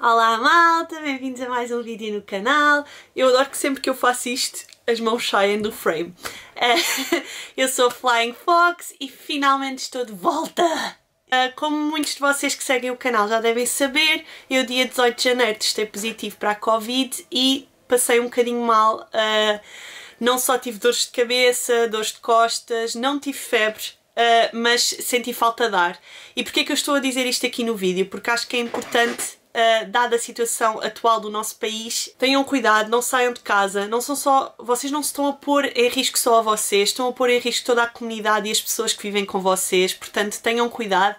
Olá malta, bem-vindos a mais um vídeo no canal. Eu adoro que sempre que eu faço isto, as mãos saem do frame. Eh, eu sou a Flying Fox e finalmente estou de volta! Eh, como muitos de vocês que seguem o canal já devem saber, eu dia 18 de janeiro testei positivo para a Covid e passei um bocadinho mal. Uh, não só tive dores de cabeça, dores de costas, não tive febre, uh, mas senti falta de ar. E porquê é que eu estou a dizer isto aqui no vídeo? Porque acho que é importante Uh, dada a situação atual do nosso país, tenham cuidado, não saiam de casa, não são só, vocês não se estão a pôr em risco só a vocês, estão a pôr em risco toda a comunidade e as pessoas que vivem com vocês, portanto tenham cuidado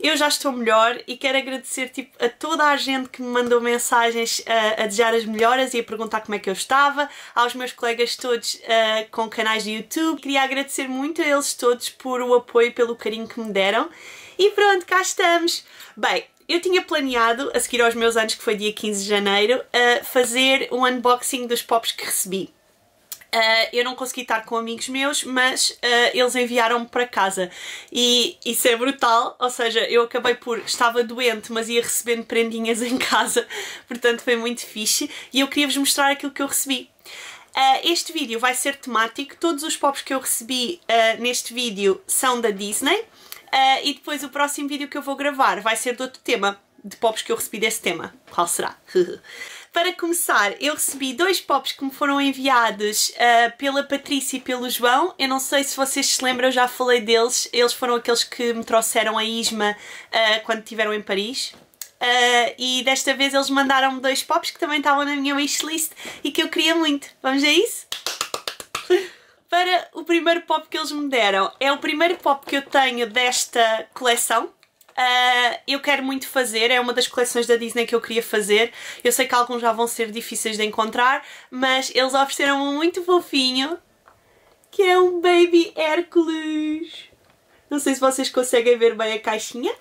eu já estou melhor e quero agradecer tipo, a toda a gente que me mandou mensagens eh, a desejar as melhoras e a perguntar como é que eu estava, aos meus colegas todos uh, com canais de YouTube. Queria agradecer muito a eles todos por o apoio, pelo carinho que me deram. E pronto, cá estamos! Bem, eu tinha planeado, a seguir aos meus anos, que foi dia 15 de janeiro, uh, fazer um unboxing dos pops que recebi. Eh, eu não consegui estar com amigos meus, mas uh, eles enviaram-me para casa. E isso é brutal, ou seja, eu acabei por... Estava doente, mas ia recebendo prendinhas em casa, portanto foi muito fixe. E eu queria-vos mostrar aquilo que eu recebi. Uh, este vídeo vai ser temático, todos os pops que eu recebi neste vídeo são da Disney. e depois o próximo vídeo que eu vou gravar vai ser de outro tema, de pops que eu recebi desse tema. Qual será? Para começar, eu recebi dois pops que me foram enviados uh, pela Patrícia e pelo João. Eu não sei se vocês se lembram, eu já falei deles. Eles foram aqueles que me trouxeram a Isma uh, quando estiveram em Paris. Uh, e desta vez eles mandaram-me dois pops que também estavam na minha wishlist e que eu queria muito. Vamos a isso? Para o primeiro pop que eles me deram, é o primeiro pop que eu tenho desta coleção, Uh, eu quero muito fazer, é uma das coleções da Disney que eu queria fazer. Eu sei que alguns já vão ser difíceis de encontrar, mas eles ofereceram um muito fofinho, que é um Baby Hércules. Não sei se vocês conseguem ver bem a caixinha.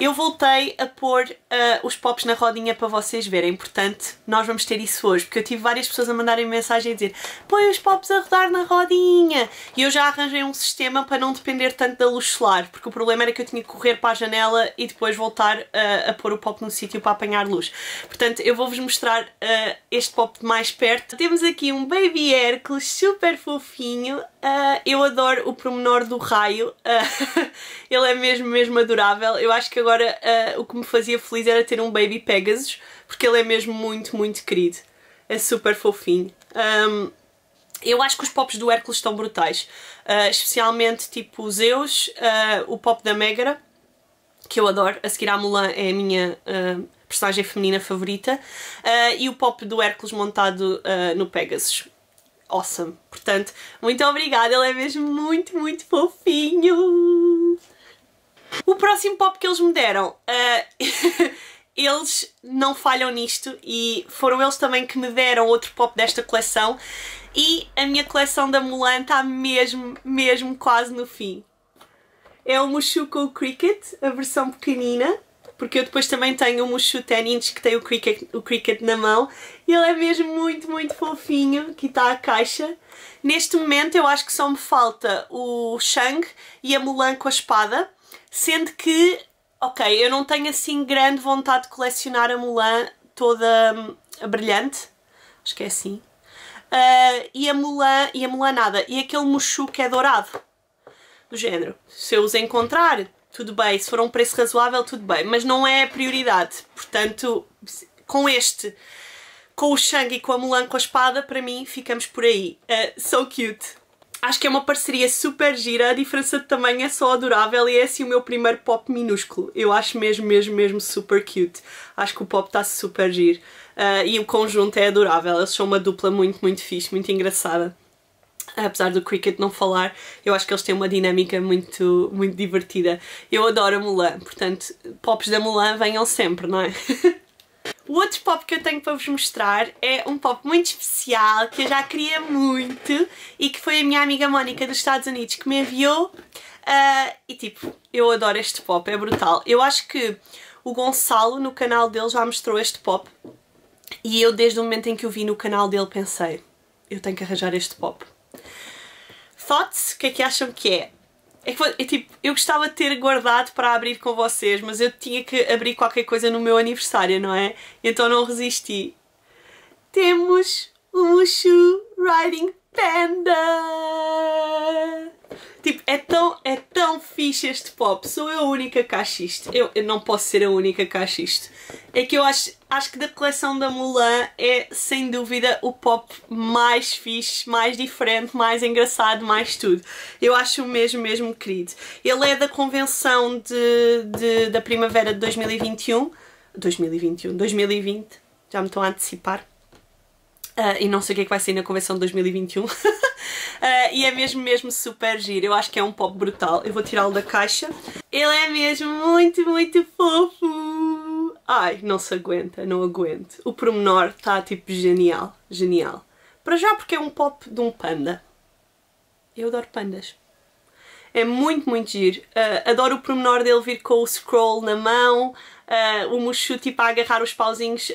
Eu voltei a pôr uh, os pops na rodinha para vocês verem, portanto, nós vamos ter isso hoje, porque eu tive várias pessoas a mandarem mensagem a dizer põe os pops a rodar na rodinha! E eu já arranjei um sistema para não depender tanto da luz solar, porque o problema era que eu tinha que correr para a janela e depois voltar uh, a pôr o pop no sítio para apanhar luz. Portanto, eu vou-vos mostrar uh, este pop de mais perto. Temos aqui um Baby Hércules super fofinho, eu adoro o promenor do raio, ele é mesmo, mesmo adorável, eu acho que agora agora uh, o que me fazia feliz era ter um baby Pegasus, porque ele é mesmo muito, muito querido. É super fofinho. Um, eu acho que os pops do Hércules estão brutais, uh, especialmente tipo os Zeus, uh, o pop da Megara, que eu adoro, a seguir à Mulan é a minha uh, personagem feminina favorita, e o pop do Hércules montado no Pegasus. Awesome! Portanto, muito obrigada, ele é mesmo muito, muito fofinho! O próximo pop que eles me deram, uh, eles não falham nisto e foram eles também que me deram outro pop desta coleção e a minha coleção da Mulan está mesmo, mesmo quase no fim. É o Mushuko Cricket, a versão pequenina porque eu depois também tenho um Mushu 10 que tem o cricket, o cricket na mão e ele é mesmo muito, muito fofinho. Aqui está a caixa. Neste momento eu acho que só me falta o Shang e a Mulan com a espada, sendo que, ok, eu não tenho assim grande vontade de colecionar a Mulan toda hum, brilhante, acho que é assim, uh, e a Mulan, e a Mulan nada, e aquele Mushu que é dourado, do género. Se eu os encontrar, tudo bem, se for um preço razoável, tudo bem, mas não é a prioridade. Portanto, com este, com o Shang e com a Mulan com a espada, para mim, ficamos por aí. Uh, so cute! Acho que é uma parceria super gira, a diferença de tamanho é só adorável e é assim o meu primeiro pop minúsculo. Eu acho mesmo, mesmo, mesmo super cute. Acho que o pop está super giro. Uh, e o conjunto é adorável, eles são uma dupla muito, muito fixe, muito engraçada apesar do cricket não falar, eu acho que eles têm uma dinâmica muito, muito divertida. Eu adoro a Mulan, portanto, pops da Mulan venham sempre, não é? O outro pop que eu tenho para vos mostrar é um pop muito especial que eu já queria muito e que foi a minha amiga Mónica dos Estados Unidos que me enviou uh, e tipo, eu adoro este pop, é brutal. Eu acho que o Gonçalo no canal dele já mostrou este pop e eu desde o momento em que o vi no canal dele pensei, eu tenho que arranjar este pop Thoughts, o que é que acham que é? É que é, tipo, eu gostava de ter guardado para abrir com vocês, mas eu tinha que abrir qualquer coisa no meu aniversário, não é? Então não resisti. Temos o Mushu Riding Panda! fixe este pop. Sou eu a única que acho isto. Eu, eu, não posso ser a única que acho isto. É que eu acho, acho que da coleção da Mulan é sem dúvida o pop mais fixe, mais diferente, mais engraçado, mais tudo. Eu acho o mesmo, mesmo querido. Ele é da convenção de, de da primavera de 2021. 2021, 2020. Já me estão a antecipar Uh, e não sei o que é que vai sair na convenção de 2021 uh, ah, e é mesmo, mesmo super giro eu acho que é um pop brutal, eu vou tirá-lo da caixa ele é mesmo muito, muito fofo ai, não se aguenta, não aguento o pormenor está tipo genial genial, para já porque é um pop de um panda eu adoro pandas é muito, muito giro uh, adoro o pormenor dele vir com o scroll na mão o Mushu tipo a agarrar os pauzinhos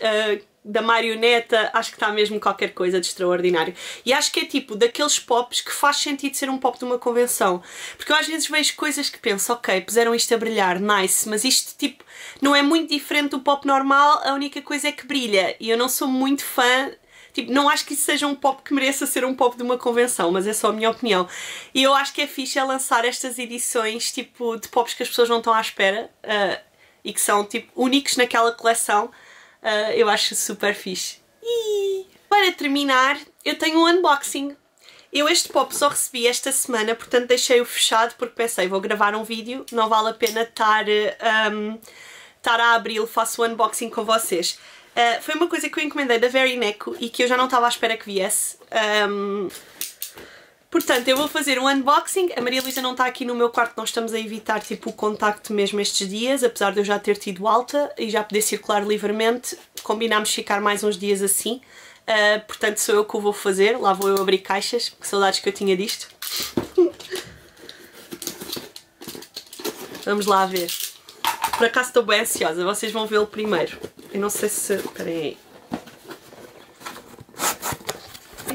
da marioneta, acho que está mesmo qualquer coisa de extraordinário. E acho que é tipo daqueles pops que faz sentido ser um pop de uma convenção. Porque eu às vezes vejo coisas que penso, ok, puseram isto a brilhar, nice, mas isto tipo não é muito diferente do pop normal, a única coisa é que brilha. E eu não sou muito fã Tipo, não acho que isso seja um pop que mereça ser um pop de uma convenção, mas é só a minha opinião. E eu acho que é fixe é lançar estas edições, tipo, de pops que as pessoas não estão à espera uh, e que são, tipo, únicos naquela coleção Uh, eu acho super fixe. e Para terminar, eu tenho um unboxing. Eu este pop só recebi esta semana, portanto deixei-o fechado porque pensei, vou gravar um vídeo, não vale a pena estar, um, estar a abri-lo, faço o um unboxing com vocês. Uh, foi uma coisa que eu encomendei da Very Neko e que eu já não estava à espera que viesse. Um, Portanto, eu vou fazer um unboxing. A Maria Luísa não está aqui no meu quarto, nós estamos a evitar tipo o contacto mesmo estes dias, apesar de eu já ter tido alta e já poder circular livremente, combinámos ficar mais uns dias assim. Uh, portanto, sou eu que o vou fazer. Lá vou eu abrir caixas. Que saudades que eu tinha disto. Vamos lá ver. Por acaso estou bem ansiosa, vocês vão vê-lo primeiro. Eu não sei se... Esperem aí.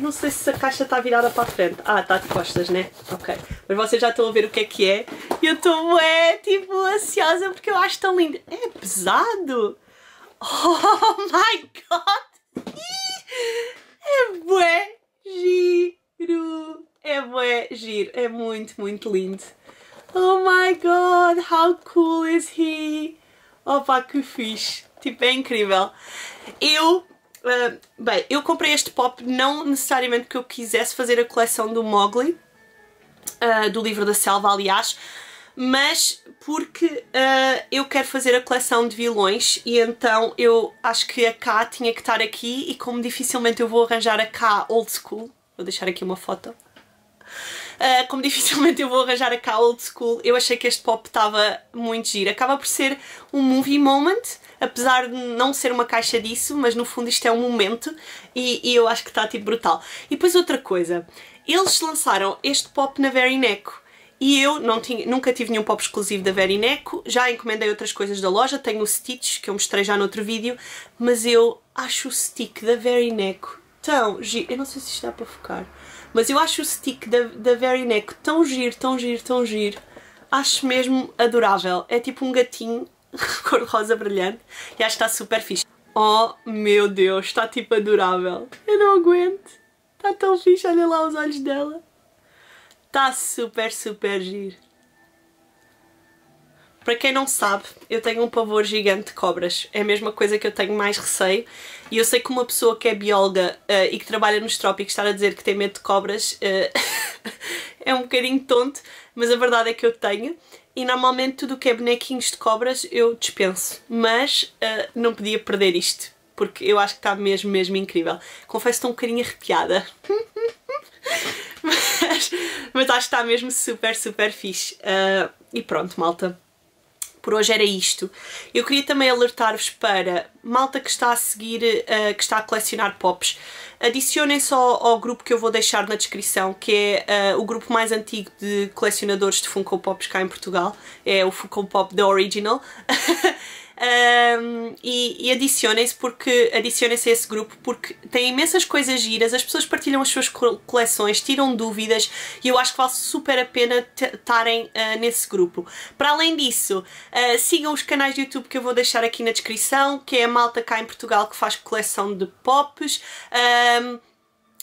não sei se a caixa está virada para a frente. Ah, está de costas, né? Ok. Mas vocês já estão a ver o que é que é. E eu estou, é, tipo, ansiosa porque eu acho tão lindo. É pesado! Oh my god! É bué giro! É bué giro. É muito, muito lindo. Oh my god, how cool is he? Opa, que fixe! Tipo, é incrível. Eu ah, bem, eu comprei este pop não necessariamente porque eu quisesse fazer a coleção do Mowgli, uh, do livro da selva, aliás, mas porque uh, eu quero fazer a coleção de vilões e então eu acho que a K tinha que estar aqui e como dificilmente eu vou arranjar a K old school, vou deixar aqui uma foto, Uh, como dificilmente eu vou arranjar a K old school, eu achei que este pop estava muito giro. Acaba por ser um movie moment, apesar de não ser uma caixa disso, mas no fundo isto é um momento e, e eu acho que está tipo brutal. E depois outra coisa, eles lançaram este pop na Very Neco. E eu não tinha, nunca tive nenhum pop exclusivo da Very Neco. já encomendei outras coisas da loja, tenho o Stitch, que eu mostrei já no outro vídeo, mas eu acho o stick da Very Neco tão giro, eu não sei se isto dá para focar, mas eu acho o stick da, da Neco tão giro, tão giro, tão giro, acho mesmo adorável, é tipo um gatinho cor-de-rosa brilhante e acho que está super fixe. Oh meu Deus, está tipo adorável. Eu não aguento. Está tão fixe, olha lá os olhos dela. Está super, super giro. Para quem não sabe, eu tenho um pavor gigante de cobras. É a mesma coisa que eu tenho mais receio. E eu sei que uma pessoa que é bióloga uh, e que trabalha nos trópicos estar a dizer que tem medo de cobras uh, é um bocadinho tonto, mas a verdade é que eu tenho e normalmente tudo o que é bonequinhos de cobras eu dispenso, mas uh, não podia perder isto, porque eu acho que está mesmo, mesmo incrível. Confesso que estou um bocadinho arrepiada. mas, mas, acho que está mesmo super, super fixe. Uh, e pronto, malta. Por hoje era isto. Eu queria também alertar-vos para malta que está a seguir, uh, que está a colecionar pops Adicionem-se ao, ao, grupo que eu vou deixar na descrição, que é uh, o grupo mais antigo de colecionadores de Funko Pops cá em Portugal. É o Funko Pop The Original. Um, e, e adicionem-se porque adicionem-se a esse grupo porque tem imensas coisas giras, as pessoas partilham as suas coleções, tiram dúvidas e eu acho que vale super a pena estarem uh, nesse grupo. Para além disso, uh, sigam os canais de YouTube que eu vou deixar aqui na descrição, que é a malta cá em Portugal que faz coleção de pops. Uh, um,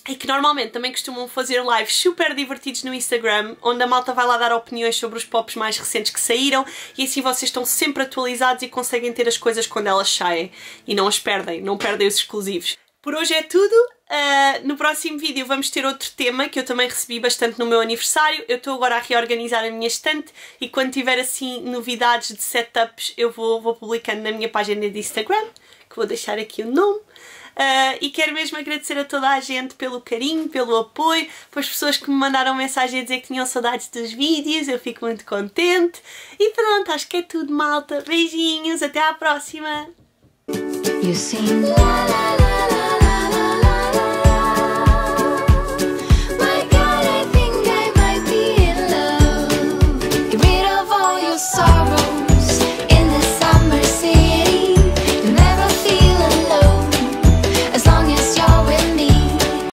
e que normalmente também costumam fazer lives super divertidos no Instagram, onde a malta vai lá dar opiniões sobre os pops mais recentes que saíram e assim vocês estão sempre atualizados e conseguem ter as coisas quando elas saem e não as perdem, não perdem os exclusivos. Por hoje é tudo, Uh, no próximo vídeo vamos ter outro tema que eu também recebi bastante no meu aniversário. Eu estou agora a reorganizar a minha estante e quando tiver assim novidades de setups eu vou, vou publicando na minha página de Instagram, que vou deixar aqui o nome. Uh, e quero mesmo agradecer a toda a gente pelo carinho, pelo apoio, para as pessoas que me mandaram mensagem a dizer que tinham saudades dos vídeos, eu fico muito contente. E pronto, acho que é tudo, malta. Beijinhos, até à próxima!